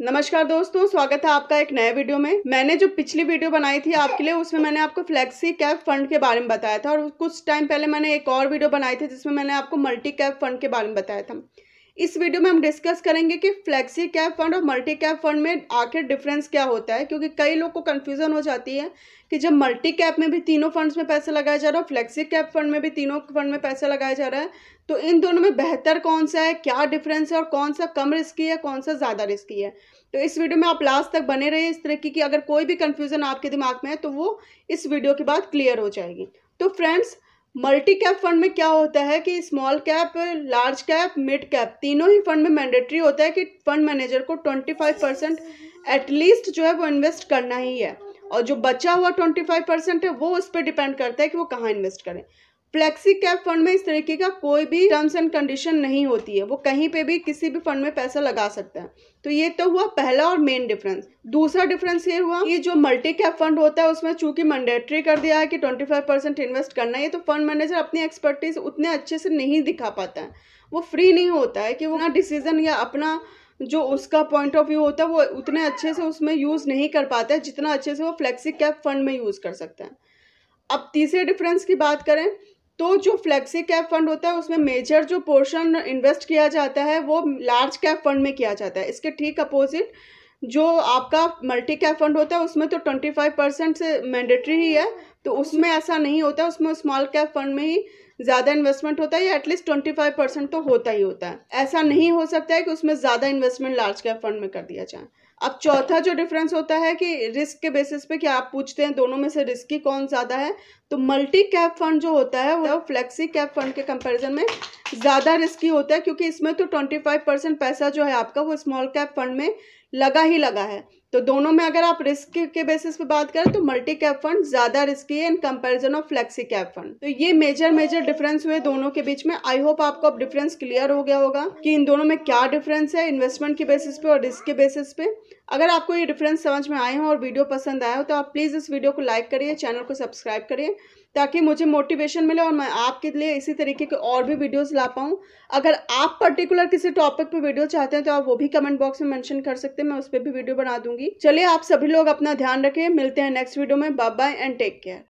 नमस्कार दोस्तों स्वागत है आपका एक नए वीडियो में मैंने जो पिछली वीडियो बनाई थी आपके लिए उसमें मैंने आपको फ्लेक्सी कैप फंड के बारे में बताया था और कुछ टाइम पहले मैंने एक और वीडियो बनाई थी जिसमें मैंने आपको मल्टी कैप फंड के बारे में बताया था इस वीडियो में हम डिस्कस करेंगे कि फ्लेक्सी कैप फंड और मल्टी कैप फंड में आखिर डिफरेंस क्या होता है क्योंकि कई लोग को कन्फ्यूज़न हो जाती है कि जब मल्टी कैप में भी तीनों फंड्स में पैसा लगाया जा रहा है फ्लेक्सी कैप फंड में भी तीनों फंड में पैसा लगाया जा रहा है तो इन दोनों में बेहतर कौन सा है क्या डिफरेंस है और कौन सा कम रिस्की है कौन सा ज़्यादा रिस्की है तो इस वीडियो में आप लास्ट तक बने रहिए इस तरीके की अगर कोई भी कन्फ्यूज़न आपके दिमाग में है तो वो इस वीडियो के बाद क्लियर हो जाएगी तो फ्रेंड्स मल्टी कैप फंड में क्या होता है कि small cap large cap mid cap तीनों ही फंड में मैंडेटरी होता है कि फंड मैनेजर को ट्वेंटी फाइव परसेंट एटलीस्ट जो है वो इन्वेस्ट करना ही है और जो बचा हुआ ट्वेंटी फाइव परसेंट है वो उस पर डिपेंड करता है कि वो कहाँ इन्वेस्ट करें फ्लेक्सी कैप फंड में इस तरीके का कोई भी टर्म्स एंड कंडीशन नहीं होती है वो कहीं पे भी किसी भी फंड में पैसा लगा सकता है तो ये तो हुआ पहला और मेन डिफरेंस दूसरा डिफरेंस ये हुआ कि जो मल्टी कैप फंड होता है उसमें चूंकि मैंडेटरी कर दिया है कि ट्वेंटी फाइव परसेंट इन्वेस्ट करना है तो फंड मैनेजर अपनी एक्सपर्टीज उतने अच्छे से नहीं दिखा पाता है वो फ्री नहीं होता है कि वो डिसीजन या अपना जो उसका पॉइंट ऑफ व्यू होता है वो उतने अच्छे से उसमें यूज़ नहीं कर पाता है जितना अच्छे से वो फ्लेक्सी कैप फंड में यूज़ कर सकता है अब तीसरे डिफरेंस की बात करें तो जो फ्लेक्सी कैप फंड होता है उसमें मेजर जो पोर्शन इन्वेस्ट किया जाता है वो लार्ज कैप फंड में किया जाता है इसके ठीक अपोजिट जो आपका मल्टी कैप फंड होता है उसमें तो ट्वेंटी फाइव परसेंट से मैंडेटरी ही है तो उसमें ऐसा नहीं होता उसमें स्मॉल कैप फंड में ही ज़्यादा इन्वेस्टमेंट होता है या एटलीस्ट ट्वेंटी फाइव परसेंट तो होता ही होता है ऐसा नहीं हो सकता है कि उसमें ज़्यादा इन्वेस्टमेंट लार्ज कैप फंड में कर दिया जाए अब चौथा जो डिफरेंस होता है कि रिस्क के बेसिस पे कि आप पूछते हैं दोनों में से रिस्की कौन ज़्यादा है तो मल्टी कैप फंड जो होता है वो फ्लेक्सी कैप फंड के कंपैरिजन में ज़्यादा रिस्की होता है क्योंकि इसमें तो ट्वेंटी फाइव परसेंट पैसा जो है आपका वो स्मॉल कैप फंड में लगा ही लगा है तो दोनों में अगर आप रिस्क के बेसिस पे बात करें तो मल्टी कैप फंड ज़्यादा रिस्की है in comparison of flexi cap fund तो ये मेजर मेजर डिफरेंस हुए दोनों के बीच में आई होप आपको अब डिफरेंस क्लियर हो गया होगा कि इन दोनों में क्या डिफरेंस है इन्वेस्टमेंट के बेसिस पे और रिस्क के बेसिस पे अगर आपको ये डिफरेंस समझ में आए हो और वीडियो पसंद आया हो तो आप प्लीज़ इस वीडियो को लाइक करिए चैनल को सब्सक्राइब करिए ताकि मुझे मोटिवेशन मिले और मैं आपके लिए इसी तरीके के और भी वीडियोस ला पाऊँ अगर आप पर्टिकुलर किसी टॉपिक पे वीडियो चाहते हैं तो आप वो भी कमेंट बॉक्स में मेंशन कर सकते सकते हैं मैं उस पर भी वीडियो बना दूंगी चलिए आप सभी लोग अपना ध्यान रखें मिलते हैं नेक्स्ट वीडियो में bye bye and take care